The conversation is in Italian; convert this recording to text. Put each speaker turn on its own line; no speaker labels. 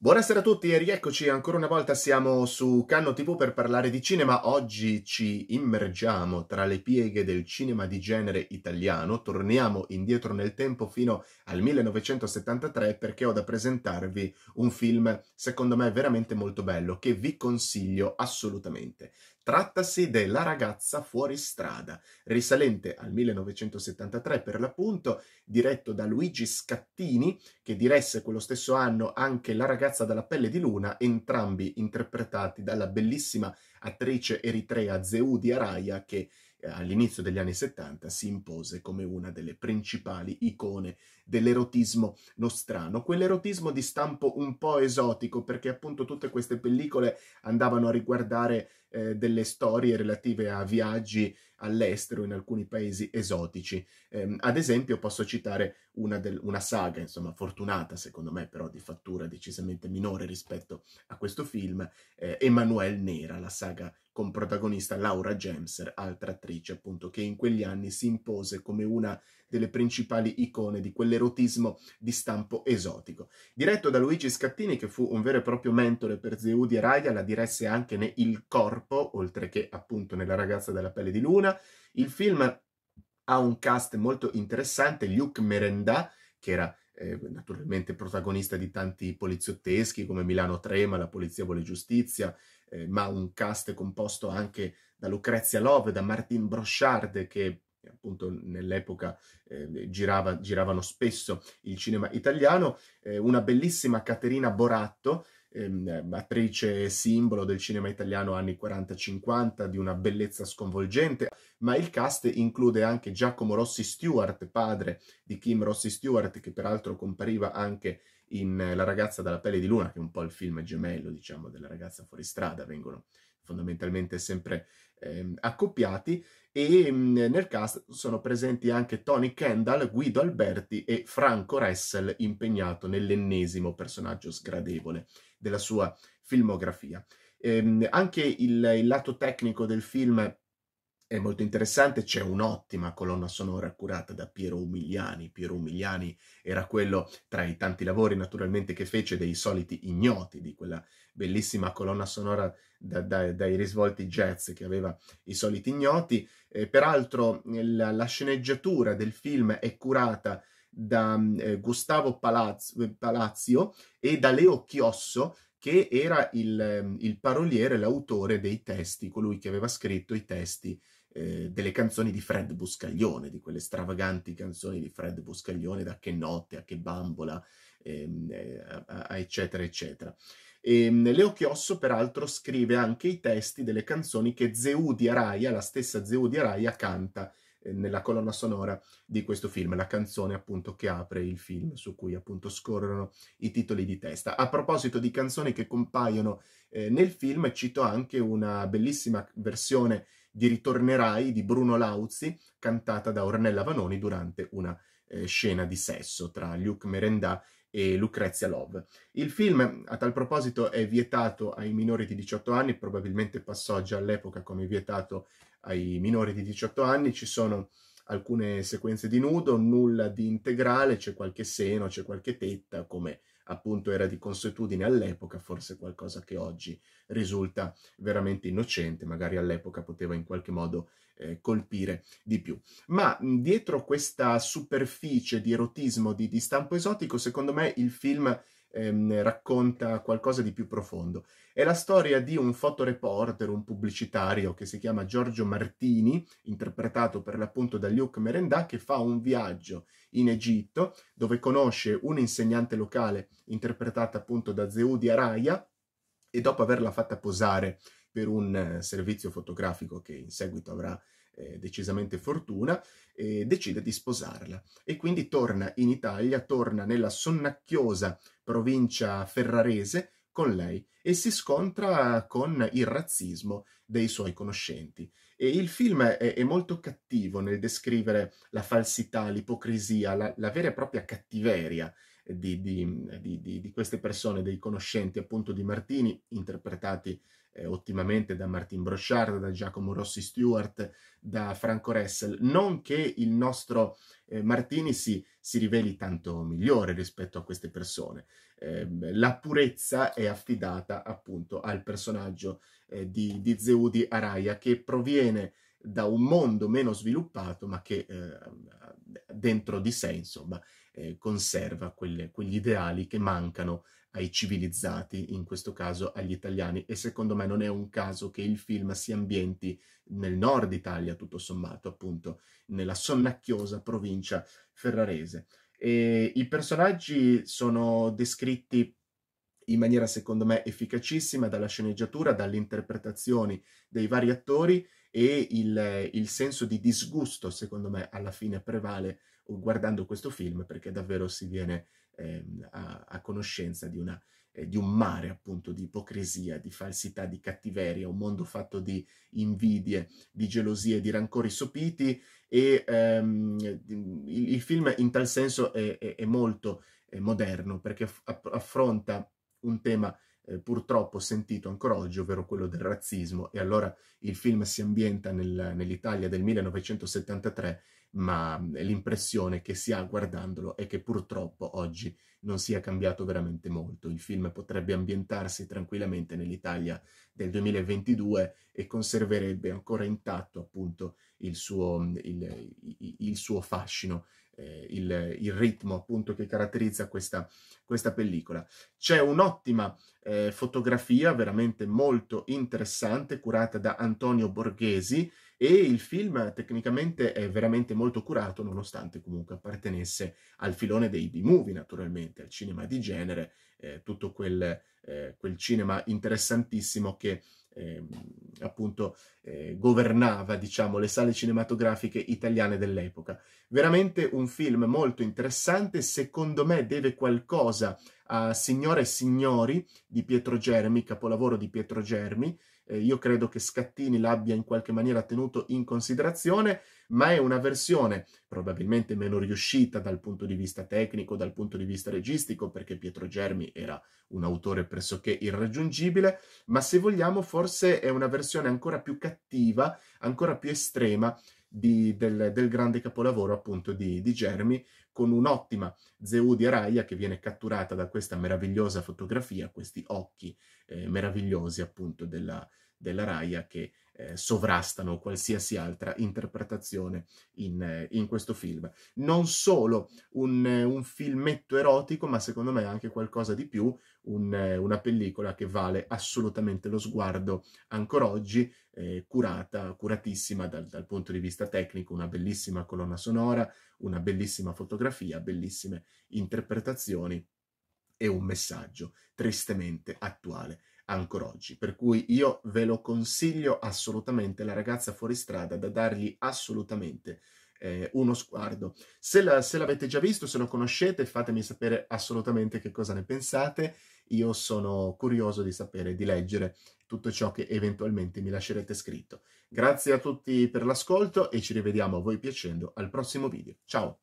Buonasera a tutti e rieccoci ancora una volta, siamo su Canno TV per parlare di cinema. Oggi ci immergiamo tra le pieghe del cinema di genere italiano, torniamo indietro nel tempo fino al 1973 perché ho da presentarvi un film secondo me veramente molto bello che vi consiglio assolutamente. Trattasi de La ragazza fuoristrada, risalente al 1973 per l'appunto, diretto da Luigi Scattini, che diresse quello stesso anno anche La ragazza dalla pelle di luna, entrambi interpretati dalla bellissima attrice eritrea Zeudi Araya che eh, all'inizio degli anni 70 si impose come una delle principali icone dell'erotismo nostrano, quell'erotismo di stampo un po' esotico perché appunto tutte queste pellicole andavano a riguardare eh, delle storie relative a viaggi all'estero in alcuni paesi esotici. Eh, ad esempio posso citare una, del, una, saga, insomma fortunata secondo me, però di fattura decisamente minore rispetto a questo film, eh, Emanuele Nera, la saga con protagonista Laura Gemser, altra attrice appunto che in quegli anni si impose come una delle principali icone di quell'erotismo di stampo esotico. Diretto da Luigi Scattini, che fu un vero e proprio mentore per Zeudi e Raya, la diresse anche ne Il Corpo, oltre che appunto nella ragazza della pelle di luna, Cina. Il film ha un cast molto interessante, Luc Merenda, che era eh, naturalmente protagonista di tanti poliziotteschi come Milano Trema, La Polizia vuole giustizia, eh, ma un cast composto anche da Lucrezia Love, da Martin Brochard, che appunto nell'epoca eh, girava, giravano spesso il cinema italiano, eh, una bellissima Caterina Boratto, ehm, attrice simbolo del cinema italiano anni 40-50, di una bellezza sconvolgente, ma il cast include anche Giacomo Rossi Stewart, padre di Kim Rossi Stewart, che peraltro compariva anche in eh, La ragazza dalla pelle di luna, che è un po' il film gemello, diciamo, della ragazza fuoristrada, vengono fondamentalmente sempre ehm, accoppiati, e mm, nel cast sono presenti anche Tony Kendall, Guido Alberti e Franco Ressel impegnato nell'ennesimo personaggio sgradevole della sua filmografia. Ehm, anche il, il, lato tecnico del film è molto interessante, c'è un'ottima colonna sonora curata da Piero Umiliani. Piero Umiliani era quello tra i tanti lavori naturalmente che fece dei soliti ignoti di quella bellissima colonna sonora da, da, dai risvolti jazz che aveva i soliti ignoti. Eh, peraltro la, la, sceneggiatura del film è curata da eh, Gustavo Palazzo, Palazio e da Leo Chiosso, che era il, il paroliere, l'autore dei testi, colui che aveva scritto i testi eh, delle canzoni di Fred Buscaglione, di quelle stravaganti canzoni di Fred Buscaglione, da Che notte a Che bambola, ehm, eh, a, a, eccetera, eccetera. E, ehm, Leo Chiosso, peraltro, scrive anche i testi delle canzoni che Zeudia Araia, la stessa Zeudia Araia, canta eh, nella colonna sonora di questo film, la canzone appunto che apre il film, su cui appunto scorrono i titoli di testa. A proposito di canzoni che compaiono eh, nel film, cito anche una bellissima versione di Ritornerai di Bruno Lauzi, cantata da Ornella Vanoni durante una eh, scena di sesso tra Luc Merendà e Lucrezia Love. Il film, a tal proposito, è vietato ai minori di 18 anni, probabilmente passò già all'epoca come vietato ai minori di 18 anni, ci sono alcune sequenze di nudo, nulla di integrale, c'è qualche seno, c'è qualche tetta, come appunto era di consuetudine all'epoca, forse qualcosa che oggi risulta veramente innocente, magari all'epoca poteva in qualche modo eh, colpire di più. Ma mh, dietro questa superficie di erotismo di, di stampo esotico, secondo me il film ehm, racconta qualcosa di più profondo. È la storia di un fotoreporter, un pubblicitario che si chiama Giorgio Martini, interpretato per l'appunto da Luc Merendà, che fa un viaggio in Egitto dove conosce un'insegnante locale interpretata appunto da Zeudi Araya e dopo averla fatta posare per un eh, servizio fotografico che in seguito avrà eh, decisamente fortuna, eh, decide di sposarla e quindi torna in Italia, torna nella sonnacchiosa provincia ferrarese con lei e si scontra con il razzismo dei suoi conoscenti. E il film è, è, molto cattivo nel descrivere la falsità, l'ipocrisia, la, la vera e propria cattiveria di, di, di, queste persone, dei conoscenti appunto di Martini, interpretati eh, ottimamente da Martin Brochard, da Giacomo Rossi Stewart, da Franco Ressel, non che il nostro eh, Martini si, si, riveli tanto migliore rispetto a queste persone. Eh, la purezza è affidata appunto al personaggio eh, di, di Zeudi Araya che proviene da un mondo meno sviluppato ma che eh, dentro di sé insomma eh, conserva quelle, quegli ideali che mancano ai civilizzati, in questo caso agli italiani. E secondo me non è un caso che il film si ambienti nel nord Italia, tutto sommato, appunto, nella sonnacchiosa provincia ferrarese. E I personaggi sono descritti in maniera, secondo me, efficacissima dalla sceneggiatura, dalle interpretazioni dei vari attori e il, il senso di disgusto, secondo me, alla fine prevale guardando questo film perché davvero si viene eh, a, a, conoscenza di, una, eh, di, un mare appunto di ipocrisia, di falsità, di cattiveria, un mondo fatto di invidie, di gelosie, di rancori sopiti e ehm, il, il, film in tal senso è, è, è molto è moderno perché affronta un tema eh, purtroppo sentito ancora oggi, ovvero quello del razzismo, e allora il film si ambienta nel, nell'Italia del 1973 ma l'impressione che si ha guardandolo è che purtroppo oggi non sia cambiato veramente molto. Il film potrebbe ambientarsi tranquillamente nell'Italia del 2022 e conserverebbe ancora intatto appunto il suo, il, il suo fascino, eh, il, il, ritmo appunto che caratterizza questa, questa pellicola. C'è un'ottima eh, fotografia veramente molto interessante curata da Antonio Borghesi e il film tecnicamente è veramente molto curato nonostante comunque appartenesse al filone dei B-movie naturalmente, al cinema di genere, eh, tutto quel, eh, quel, cinema interessantissimo che ehm, appunto eh, governava diciamo le sale cinematografiche italiane dell'epoca. Veramente un film molto interessante, secondo me deve qualcosa a Signore e Signori di Pietro Germi, capolavoro di Pietro Germi. Eh, io credo che Scattini l'abbia in qualche maniera tenuto in considerazione, ma è una versione probabilmente meno riuscita dal punto di vista tecnico, dal punto di vista registico, perché Pietro Germi era un autore pressoché irraggiungibile, ma se vogliamo forse è una versione ancora più cattiva, ancora più estrema di, del, del, grande capolavoro appunto di, di Germi, con un'ottima Zeudi Araya che viene catturata da questa meravigliosa fotografia, questi occhi eh, meravigliosi appunto della, della Raya che eh, sovrastano qualsiasi altra interpretazione in, eh, in, questo film. Non solo un, eh, un, filmetto erotico, ma secondo me anche qualcosa di più, un, eh, una pellicola che vale assolutamente lo sguardo ancora oggi, eh, curata, curatissima dal, dal punto di vista tecnico, una bellissima colonna sonora, una bellissima fotografia, bellissime interpretazioni e un messaggio tristemente attuale ancora oggi. Per cui io ve lo consiglio assolutamente, la ragazza fuoristrada, da dargli assolutamente eh, uno sguardo. Se, la, se l'avete già visto, se lo conoscete, fatemi sapere assolutamente che cosa ne pensate. Io sono curioso di sapere, di leggere tutto ciò che eventualmente mi lascerete scritto. Grazie a tutti per l'ascolto e ci rivediamo a voi piacendo al prossimo video. Ciao!